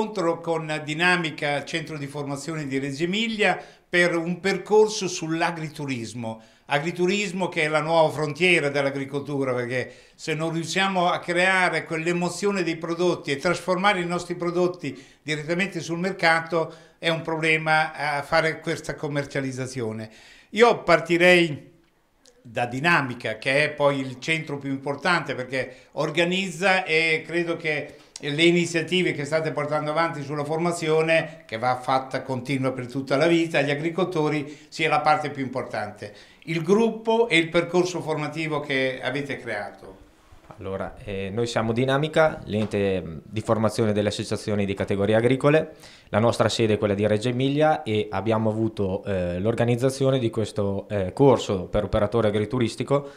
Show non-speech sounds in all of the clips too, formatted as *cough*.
incontro con Dinamica, centro di formazione di Reggio Emilia, per un percorso sull'agriturismo. Agriturismo che è la nuova frontiera dell'agricoltura, perché se non riusciamo a creare quell'emozione dei prodotti e trasformare i nostri prodotti direttamente sul mercato, è un problema a fare questa commercializzazione. Io partirei da Dinamica, che è poi il centro più importante perché organizza e credo che le iniziative che state portando avanti sulla formazione, che va fatta continua per tutta la vita, agli agricoltori, sia la parte più importante. Il gruppo e il percorso formativo che avete creato. Allora, eh, noi siamo Dinamica, l'ente mm, di formazione delle associazioni di categorie agricole, la nostra sede è quella di Reggio Emilia e abbiamo avuto eh, l'organizzazione di questo eh, corso per operatore agrituristico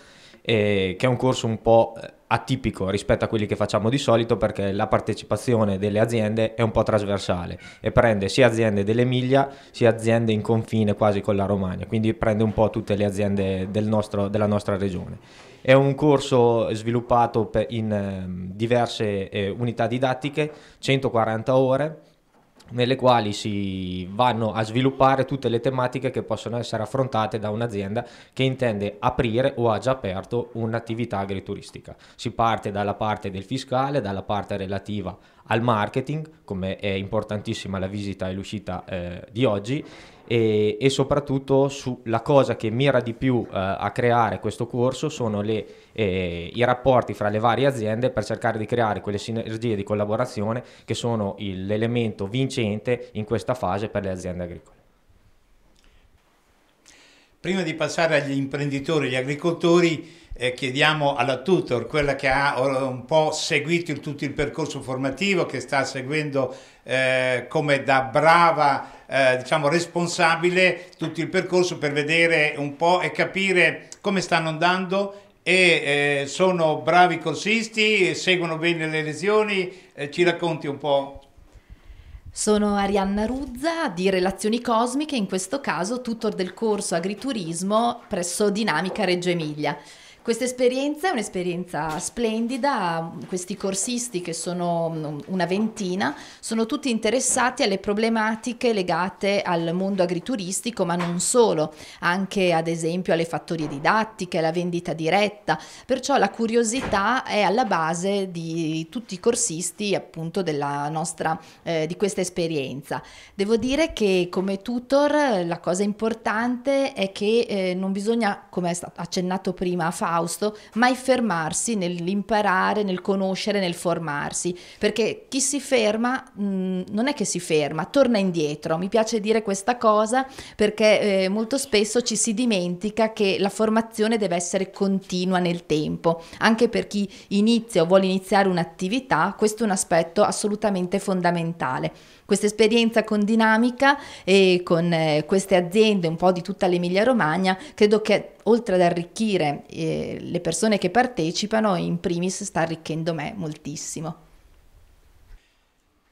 eh, che è un corso un po' eh, atipico rispetto a quelli che facciamo di solito perché la partecipazione delle aziende è un po' trasversale e prende sia aziende dell'Emilia sia aziende in confine quasi con la Romagna, quindi prende un po' tutte le aziende del nostro, della nostra regione è un corso sviluppato in ehm, diverse eh, unità didattiche, 140 ore, nelle quali si vanno a sviluppare tutte le tematiche che possono essere affrontate da un'azienda che intende aprire o ha già aperto un'attività agrituristica. Si parte dalla parte del fiscale, dalla parte relativa al marketing, come è importantissima la visita e l'uscita eh, di oggi, e, e soprattutto sulla cosa che mira di più eh, a creare questo corso sono le, eh, i rapporti fra le varie aziende per cercare di creare quelle sinergie di collaborazione che sono il, l'elemento vincente in questa fase per le aziende agricole. Prima di passare agli imprenditori, agli agricoltori, eh, chiediamo alla tutor, quella che ha un po' seguito il, tutto il percorso formativo, che sta seguendo eh, come da brava eh, diciamo, responsabile tutto il percorso per vedere un po' e capire come stanno andando e eh, sono bravi corsisti, seguono bene le lezioni, eh, ci racconti un po' Sono Arianna Ruzza di Relazioni Cosmiche, in questo caso tutor del corso Agriturismo presso Dinamica Reggio Emilia. Questa esperienza è un'esperienza splendida, questi corsisti che sono mm, una ventina sono tutti interessati alle problematiche legate al mondo agrituristico ma non solo, anche ad esempio alle fattorie didattiche, alla vendita diretta, perciò la curiosità è alla base di tutti i corsisti appunto della nostra, eh, di questa esperienza. Devo dire che come tutor la cosa importante è che eh, non bisogna, come è accennato prima Fabio, l'olocausto, mai fermarsi nell'imparare, nel conoscere, nel formarsi, perché chi si ferma mh, mm, non è che si ferma, torna indietro. Mi piace dire questa cosa perché eh, molto spesso ci si dimentica che la formazione deve essere continua nel tempo, anche per chi inizia o vuole iniziare un'attività, questo è un aspetto assolutamente fondamentale. Questa esperienza con Dinamica e con eh, queste aziende un po' di tutta l'Emilia Romagna credo che oltre ad arricchire eh, le persone che partecipano, in primis sta arricchendo me moltissimo.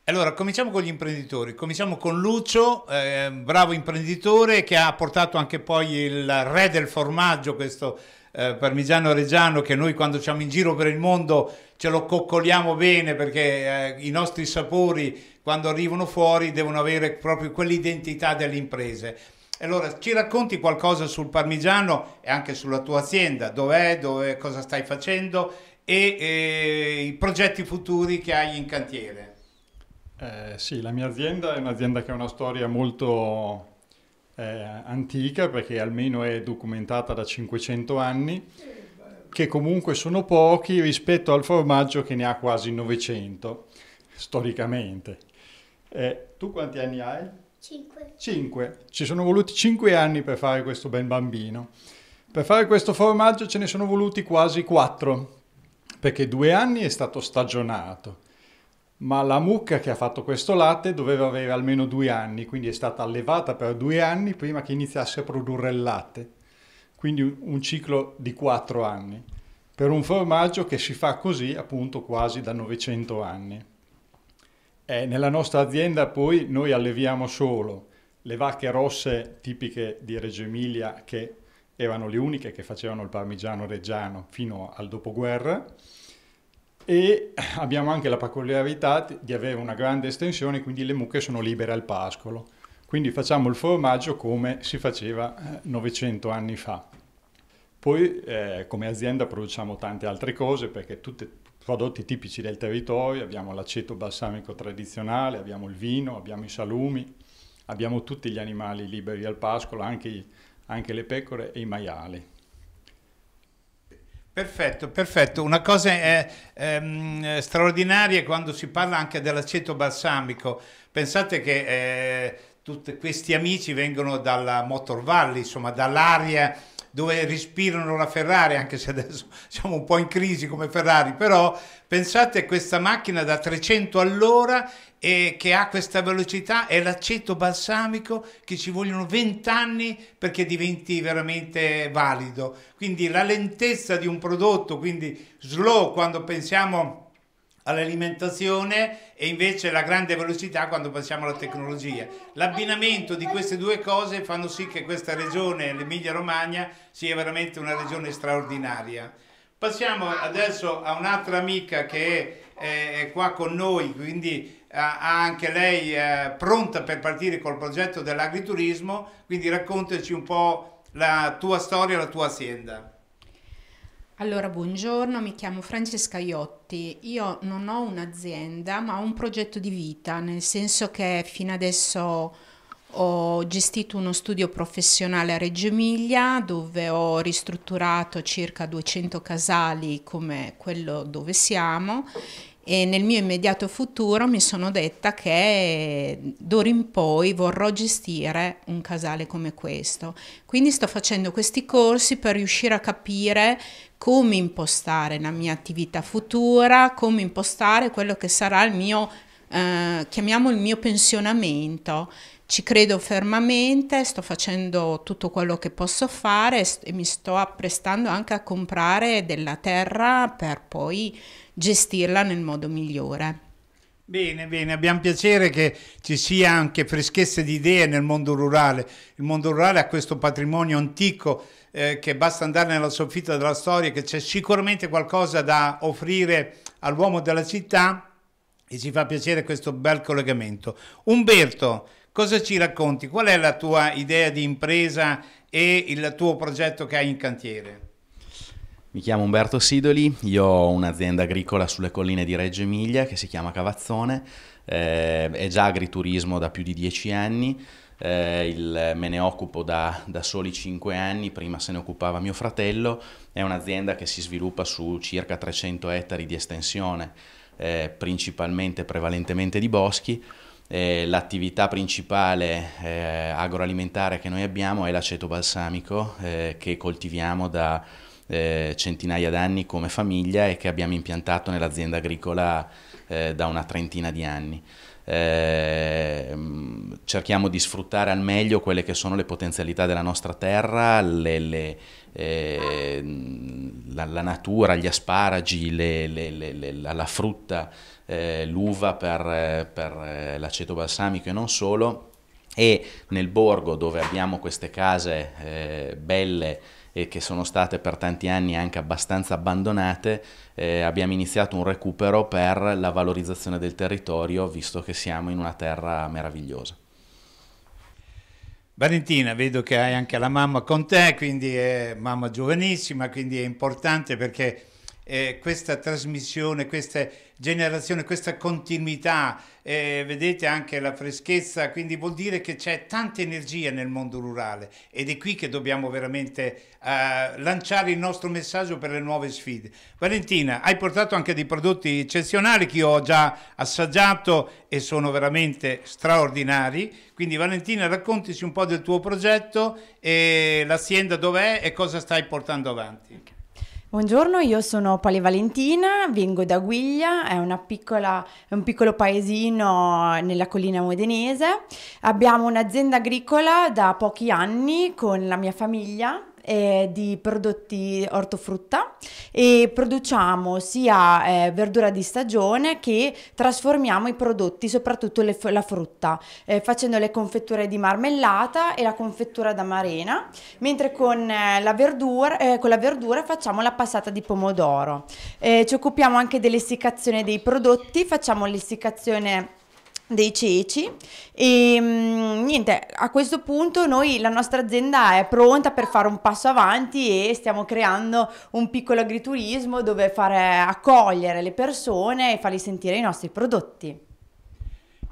Allora, cominciamo con gli imprenditori, cominciamo con Lucio, eh, bravo imprenditore che ha portato anche poi il re del formaggio, questo eh, parmigiano reggiano che noi quando siamo in giro per il mondo ce lo coccoliamo bene perché eh, i nostri sapori quando arrivano fuori devono avere proprio quell'identità delle imprese. Allora, ci racconti qualcosa sul parmigiano e anche sulla tua azienda, dov'è, dove, cosa stai facendo e, e i progetti futuri che hai in cantiere? Eh, sì, la mia azienda è un'azienda che ha una storia molto eh, antica, perché almeno è documentata da 500 anni, che comunque sono pochi rispetto al formaggio che ne ha quasi 900, storicamente. Eh, tu quanti anni hai? 5. Ci sono voluti 5 anni per fare questo ben bambino. Per fare questo formaggio ce ne sono voluti quasi 4, perché due anni è stato stagionato ma la mucca che ha fatto questo latte doveva avere almeno due anni, quindi è stata allevata per due anni prima che iniziasse a produrre il latte, quindi un ciclo di quattro anni, per un formaggio che si fa così appunto quasi da 900 anni. E nella nostra azienda poi noi alleviamo solo le vacche rosse tipiche di Reggio Emilia che erano le uniche che facevano il parmigiano reggiano fino al dopoguerra, e abbiamo anche la peculiarità di avere una grande estensione, quindi le mucche sono libere al pascolo. Quindi facciamo il formaggio come si faceva 900 eh, anni fa. Poi eh, come azienda produciamo tante altre cose perché tutti prodotti tipici del territorio, abbiamo l'aceto balsamico tradizionale, abbiamo il vino, abbiamo i salumi, abbiamo tutti gli animali liberi al pascolo, anche, anche le pecore e i maiali. Perfetto, perfetto. Una cosa è, eh, ehm, straordinaria è quando si parla anche dell'aceto balsamico. Pensate che eh, tutti questi amici vengono dalla Motor Valley, insomma dall'area dove respirano la Ferrari, anche se adesso *laughs* siamo un po' in crisi come Ferrari, però pensate a questa macchina da 300 all'ora e che ha questa velocità, è l'aceto balsamico che ci vogliono 20 anni perché diventi veramente valido. Quindi la lentezza di un prodotto, quindi slow quando pensiamo all'alimentazione e invece la grande velocità quando passiamo alla tecnologia. L'abbinamento di queste due cose fanno sì che questa regione, l'Emilia Romagna, sia veramente una regione straordinaria. Passiamo adesso a un'altra amica che è qua con noi, quindi eh, ha anche lei è, eh, pronta per partire col progetto dell'agriturismo, quindi raccontaci un po' la tua storia, la tua azienda. Allora, buongiorno, mi chiamo Francesca Iotti. Io non ho un'azienda, ma ho un progetto di vita, nel senso che fino adesso ho gestito uno studio professionale a Reggio Emilia, dove ho ristrutturato circa 200 casali come quello dove siamo e nel mio immediato futuro mi sono detta che d'ora in poi vorrò gestire un casale come questo. Quindi sto facendo questi corsi per riuscire a capire come impostare la mia attività futura, come impostare quello che sarà il mio, eh, chiamiamo il mio pensionamento ci credo fermamente, sto facendo tutto quello che posso fare e mi sto apprestando anche a comprare della terra per poi gestirla nel modo migliore. Bene, bene, abbiamo piacere che ci sia anche freschezza di idee nel mondo rurale. Il mondo rurale ha questo patrimonio antico eh, che basta andare nella soffitta della storia, che c'è sicuramente qualcosa da offrire all'uomo della città e ci fa piacere questo bel collegamento. Umberto, Cosa ci racconti? Qual è la tua idea di impresa e il tuo progetto che hai in cantiere? Mi chiamo Umberto Sidoli, io ho un'azienda agricola sulle colline di Reggio Emilia che si chiama Cavazzone, eh, è già agriturismo da più di dieci anni, eh, il, me ne occupo da, da soli cinque anni, prima se ne occupava mio fratello, è un'azienda che si sviluppa su circa 300 ettari di estensione, eh, principalmente prevalentemente di boschi, eh, l'attività principale eh, agroalimentare che noi abbiamo è l'aceto balsamico eh, che coltiviamo da eh, centinaia d'anni come famiglia e che abbiamo impiantato nell'azienda agricola eh, da una trentina di anni. Ehm, cerchiamo di sfruttare al meglio quelle che sono le potenzialità della nostra terra, le, le, eh, la, la, natura, gli asparagi, le, la, la, frutta, eh, l'uva per, per eh, l'aceto balsamico e non solo. E nel borgo dove abbiamo queste case eh, belle, e che sono state per tanti anni anche abbastanza abbandonate, eh, abbiamo iniziato un recupero per la valorizzazione del territorio, visto che siamo in una terra meravigliosa. Valentina, vedo che hai anche la mamma con te, quindi è mamma giovanissima, quindi è importante perché eh, questa trasmissione, questa generazione, questa continuità, eh, vedete anche la freschezza, quindi vuol dire che c'è tanta energia nel mondo rurale ed è qui che dobbiamo veramente eh, lanciare il nostro messaggio per le nuove sfide. Valentina, hai portato anche dei prodotti eccezionali che io ho già assaggiato e sono veramente straordinari, quindi Valentina raccontici un po' del tuo progetto, e l'azienda dov'è e cosa stai portando avanti. Okay. Buongiorno, io sono Pali Valentina, vengo da Guiglia, è, piccola, è, un piccolo paesino nella collina modenese. Abbiamo un'azienda agricola da pochi anni con la mia famiglia eh, di prodotti ortofrutta e produciamo sia eh, verdura di stagione che trasformiamo i prodotti, soprattutto le, la frutta, eh, facendo le confetture di marmellata e la confettura da marena, mentre con eh, la, verdura, eh, con, la verdura, facciamo la passata di pomodoro. Eh, ci occupiamo anche dell'essiccazione dei prodotti, facciamo l'essiccazione dei ceci e ehm, niente a questo punto noi la nostra azienda è pronta per fare un passo avanti e stiamo creando un piccolo agriturismo dove fare accogliere le persone e farli sentire i nostri prodotti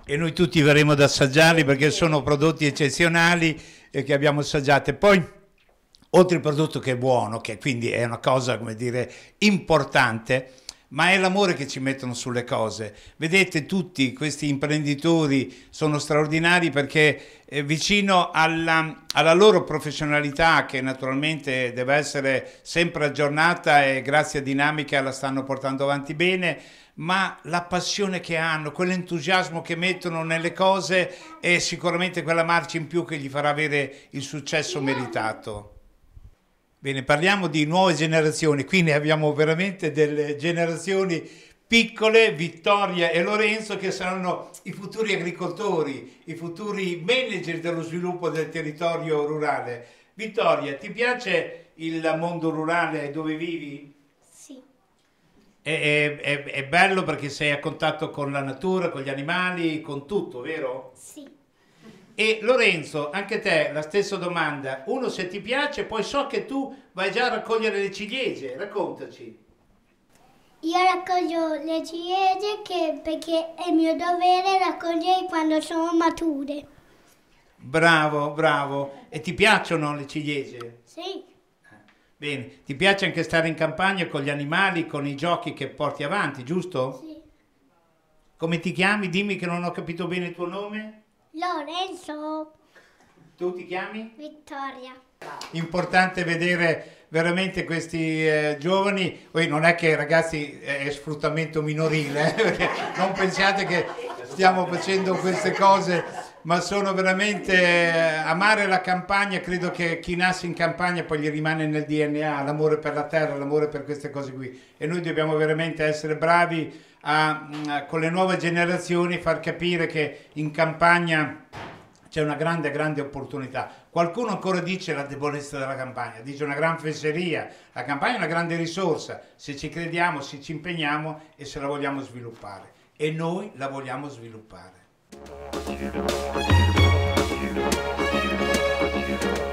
e noi tutti verremo ad assaggiarli perché sono prodotti eccezionali e che abbiamo assaggiato poi oltre al prodotto che è buono che quindi è una cosa come dire importante ma è l'amore che ci mettono sulle cose. Vedete tutti questi imprenditori sono straordinari perché eh, vicino alla, alla, loro professionalità che naturalmente deve essere sempre aggiornata e grazie a Dinamica la stanno portando avanti bene, ma la passione che hanno, quell'entusiasmo che mettono nelle cose è sicuramente quella marcia in più che gli farà avere il successo meritato. Bene, parliamo di nuove generazioni, qui ne abbiamo veramente delle generazioni piccole, Vittoria e Lorenzo, che saranno i futuri agricoltori, i futuri manager dello sviluppo del territorio rurale. Vittoria, ti piace il mondo rurale dove vivi? Sì. È, è, è bello perché sei a contatto con la natura, con gli animali, con tutto, vero? Sì. E Lorenzo, anche te la stessa domanda. Uno se ti piace, poi so che tu vai già a raccogliere le ciliegie, raccontaci. Io raccoglio le ciliegie che, perché è mio dovere raccoglierle quando sono mature. Bravo, bravo. E ti piacciono le ciliegie? Sì. Bene, ti piace anche stare in campagna con gli animali, con i giochi che porti avanti, giusto? Sì. Come ti chiami? Dimmi che non ho capito bene il tuo nome. Lorenzo. Tu ti chiami? Vittoria. Importante vedere veramente questi eh, giovani, Poi non è che ragazzi è sfruttamento minorile, eh? non pensiate che stiamo facendo queste cose ma sono veramente eh, amare la campagna, credo che chi nasce in campagna poi gli rimane nel DNA l'amore per la terra, l'amore per queste cose qui e noi dobbiamo veramente essere bravi a, mm, a, con le nuove generazioni far capire che in campagna c'è una grande, grande opportunità. Qualcuno ancora dice la debolezza della campagna, dice una gran fesseria, la campagna è una grande risorsa, se ci crediamo, se ci impegniamo e se la vogliamo sviluppare. E noi la vogliamo sviluppare. you do you do you do you do